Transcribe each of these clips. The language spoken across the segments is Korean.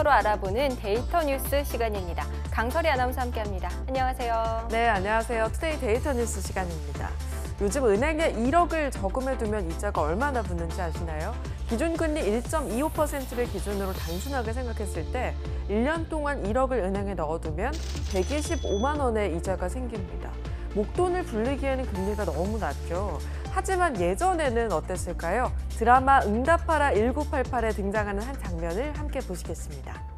서로 알아보는 데이터 뉴스 시간입니다. 강설이 아나운서 함께합니다. 안녕하세요. 네, 안녕하세요. 투데이 데이터 뉴스 시간입니다. 요즘 은행에 1억을 저금해두면 이자가 얼마나 붙는지 아시나요? 기준금리 1.25%를 기준으로 단순하게 생각했을 때 1년 동안 1억을 은행에 넣어두면 125만 원의 이자가 생깁니다. 목돈을 불리기에는 금리가 너무 낮죠. 하지만 예전에는 어땠을까요? 드라마 응답하라 1988에 등장하는 한 장면을 함께 보시겠습니다.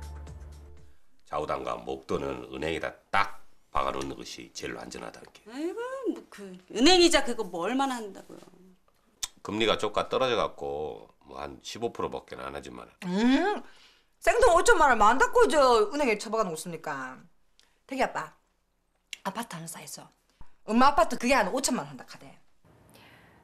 좌우당과 목돈은 은행에다 딱 박아놓는 것이 제일 안전하다는 게. 아이고 뭐그 은행이자 그거 뭐 얼마나 한다고요. 금리가 조금 떨어져 갖고 뭐 한 15%밖에 안 하지만. 음 생돈 5천만 원 만다고 저 은행에 처박아 놓습니까? 대기 아빠 아파트 하나 사있어. 음마 아파트 그게 한 5천만 원 한다 카대.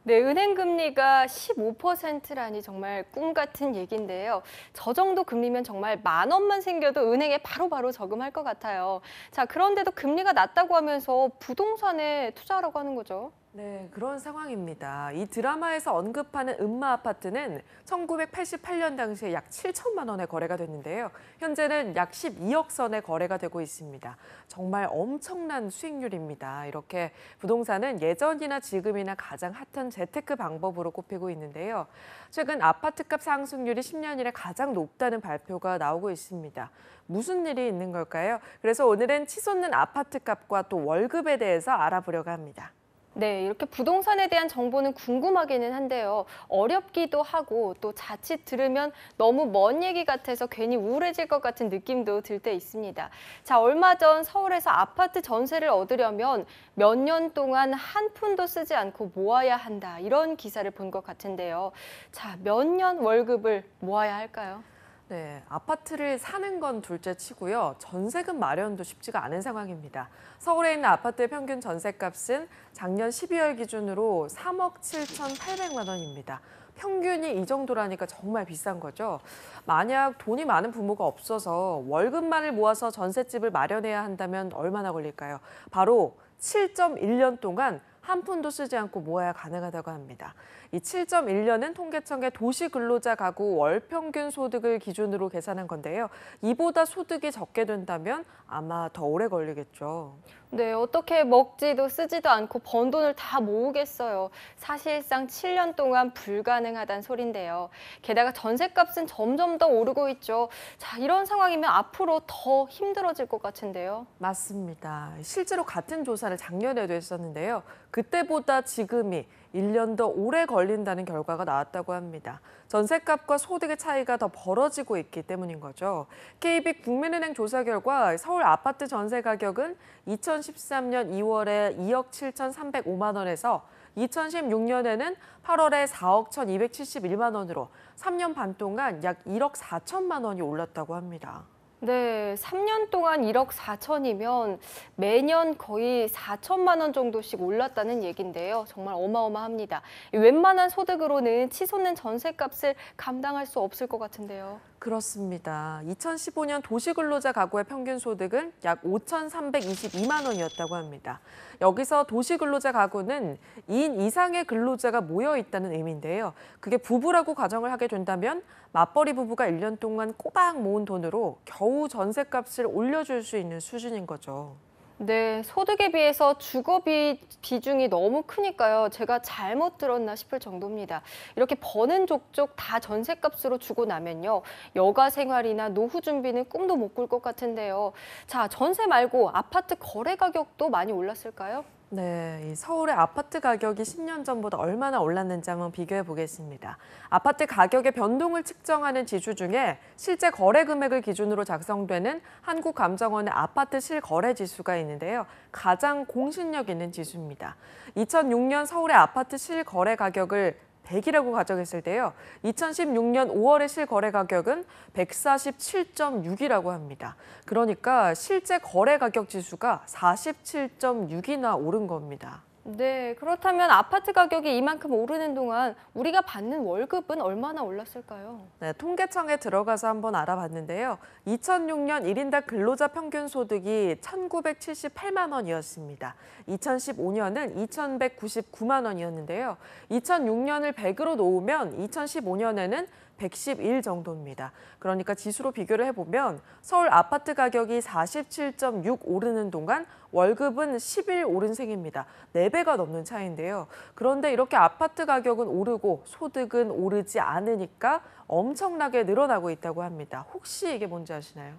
네, 은행 금리가 15%라니 정말 꿈 같은 얘기인데요. 저 정도 금리면 정말 만 원만 생겨도 은행에 바로바로 바로 저금할 것 같아요. 자, 그런데도 금리가 낮다고 하면서 부동산에 투자하라고 하는 거죠. 네, 그런 상황입니다. 이 드라마에서 언급하는 음마 아파트는 1988년 당시에 약 7천만 원의 거래가 됐는데요. 현재는 약 12억 선의 거래가 되고 있습니다. 정말 엄청난 수익률입니다. 이렇게 부동산은 예전이나 지금이나 가장 핫한 재테크 방법으로 꼽히고 있는데요. 최근 아파트값 상승률이 10년 이래 가장 높다는 발표가 나오고 있습니다. 무슨 일이 있는 걸까요? 그래서 오늘은 치솟는 아파트값과 또 월급에 대해서 알아보려고 합니다. 네, 이렇게 부동산에 대한 정보는 궁금하기는 한데요. 어렵기도 하고 또 자칫 들으면 너무 먼 얘기 같아서 괜히 우울해질 것 같은 느낌도 들 때 있습니다. 자, 얼마 전 서울에서 아파트 전세를 얻으려면 몇 년 동안 한 푼도 쓰지 않고 모아야 한다. 이런 기사를 본 것 같은데요. 자, 몇 년 월급을 모아야 할까요? 네, 아파트를 사는 건 둘째 치고요. 전세금 마련도 쉽지가 않은 상황입니다. 서울에 있는 아파트의 평균 전세값은 작년 12월 기준으로 3억 7,800만 원입니다. 평균이 이 정도라니까 정말 비싼 거죠. 만약 돈이 많은 부모가 없어서 월급만을 모아서 전셋집을 마련해야 한다면 얼마나 걸릴까요? 바로 7.1년 동안 한 푼도 쓰지 않고 모아야 가능하다고 합니다. 이 7.1년은 통계청의 도시 근로자 가구 월 평균 소득을 기준으로 계산한 건데요. 이보다 소득이 적게 된다면 아마 더 오래 걸리겠죠. 네, 어떻게 먹지도 쓰지도 않고 번 돈을 다 모으겠어요. 사실상 7년 동안 불가능하단 소린데요. 게다가 전셋값은 점점 더 오르고 있죠. 자, 이런 상황이면 앞으로 더 힘들어질 것 같은데요. 맞습니다. 실제로 같은 조사를 작년에도 했었는데요. 그때보다 지금이 1년 더 오래 걸린다는 결과가 나왔다고 합니다. 전셋값과 소득의 차이가 더 벌어지고 있기 때문인 거죠. KB 국민은행 조사 결과 서울 아파트 전세 가격은 2013년 2월에 2억 7,305만 원에서 2016년에는 8월에 4억 1,271만 원으로 3년 반 동안 약 1억 4천만 원이 올랐다고 합니다. 네, 3년 동안 1억 4천이면 매년 거의 4천만 원 정도씩 올랐다는 얘긴데요. 정말 어마어마합니다. 웬만한 소득으로는 치솟는 전세값을 감당할 수 없을 것 같은데요. 그렇습니다. 2015년 도시근로자 가구의 평균 소득은 약 5,322만 원이었다고 합니다. 여기서 도시근로자 가구는 2인 이상의 근로자가 모여 있다는 의미인데요. 그게 부부라고 가정을 하게 된다면 맞벌이 부부가 1년 동안 꼬박 모은 돈으로 겨우 전셋값을 올려줄 수 있는 수준인 거죠. 네, 소득에 비해서 주거비 비중이 너무 크니까요. 제가 잘못 들었나 싶을 정도입니다. 이렇게 버는 족족 다 전셋값으로 주고 나면요. 여가 생활이나 노후 준비는 꿈도 못 꿀 것 같은데요. 자, 전세 말고 아파트 거래 가격도 많이 올랐을까요? 네, 서울의 아파트 가격이 10년 전보다 얼마나 올랐는지 한번 비교해 보겠습니다. 아파트 가격의 변동을 측정하는 지수 중에 실제 거래 금액을 기준으로 작성되는 한국감정원의 아파트 실거래 지수가 있는데요. 가장 공신력 있는 지수입니다. 2006년 서울의 아파트 실거래 가격을 100이라고 가정했을 때요. 2016년 5월의 실거래 가격은 147.6이라고 합니다. 그러니까 실제 거래 가격 지수가 47.6이나 오른 겁니다. 네, 그렇다면 아파트 가격이 이만큼 오르는 동안 우리가 받는 월급은 얼마나 올랐을까요? 네, 통계청에 들어가서 한번 알아봤는데요. 2006년 1인당 근로자 평균 소득이 1,978만 원이었습니다. 2015년은 2,199만 원이었는데요. 2006년을 100으로 놓으면 2015년에는 111 정도입니다. 그러니까 지수로 비교를 해보면 서울 아파트 가격이 47.6 오르는 동안 월급은 1일 오른 셈입니다. 4배가 넘는 차이인데요. 그런데 이렇게 아파트 가격은 오르고 소득은 오르지 않으니까 엄청나게 늘어나고 있다고 합니다. 혹시 이게 뭔지 아시나요?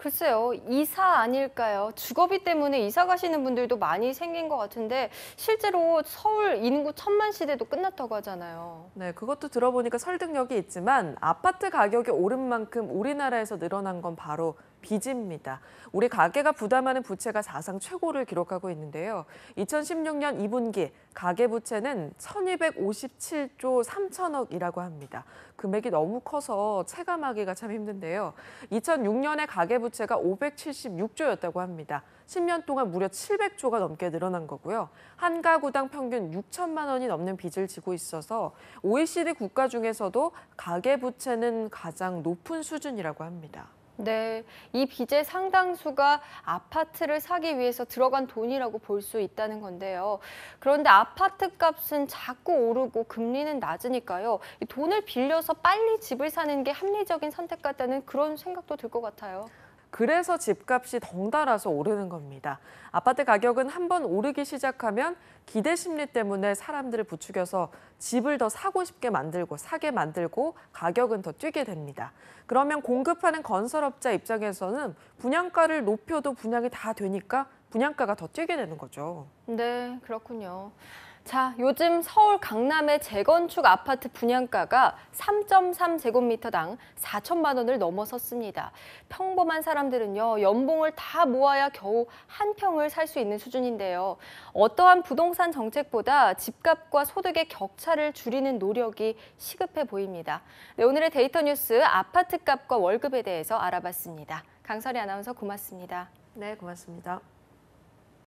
글쎄요, 이사 아닐까요? 주거비 때문에 이사 가시는 분들도 많이 생긴 것 같은데 실제로 서울 인구 천만 시대도 끝났다고 하잖아요. 네, 그것도 들어보니까 설득력이 있지만 아파트 가격이 오른 만큼 우리나라에서 늘어난 건 바로 빚입니다. 우리 가계가 부담하는 부채가 사상 최고를 기록하고 있는데요. 2016년 2분기 가계 부채는 1257조 3천억이라고 합니다. 금액이 너무 커서 체감하기가 참 힘든데요. 2006년에 가계 부채가 576조였다고 합니다. 10년 동안 무려 700조가 넘게 늘어난 거고요. 한 가구당 평균 6천만 원이 넘는 빚을 지고 있어서 OECD 국가 중에서도 가계 부채는 가장 높은 수준이라고 합니다. 네, 이 빚의 상당수가 아파트를 사기 위해서 들어간 돈이라고 볼 수 있다는 건데요. 그런데 아파트 값은 자꾸 오르고 금리는 낮으니까요. 돈을 빌려서 빨리 집을 사는 게 합리적인 선택 같다는 그런 생각도 들 것 같아요. 그래서 집값이 덩달아서 오르는 겁니다. 아파트 가격은 한 번 오르기 시작하면 기대 심리 때문에 사람들을 부추겨서 집을 더 사고 싶게 만들고 사게 만들고 가격은 더 뛰게 됩니다. 그러면 공급하는 건설업자 입장에서는 분양가를 높여도 분양이 다 되니까 분양가가 더 뛰게 되는 거죠. 네, 그렇군요. 자, 요즘 서울 강남의 재건축 아파트 분양가가 3.3제곱미터당 4천만 원을 넘어섰습니다. 평범한 사람들은요, 연봉을 다 모아야 겨우 한 평을 살 수 있는 수준인데요. 어떠한 부동산 정책보다 집값과 소득의 격차를 줄이는 노력이 시급해 보입니다. 네, 오늘의 데이터 뉴스 아파트 값과 월급에 대해서 알아봤습니다. 강설이 아나운서 고맙습니다. 네, 고맙습니다.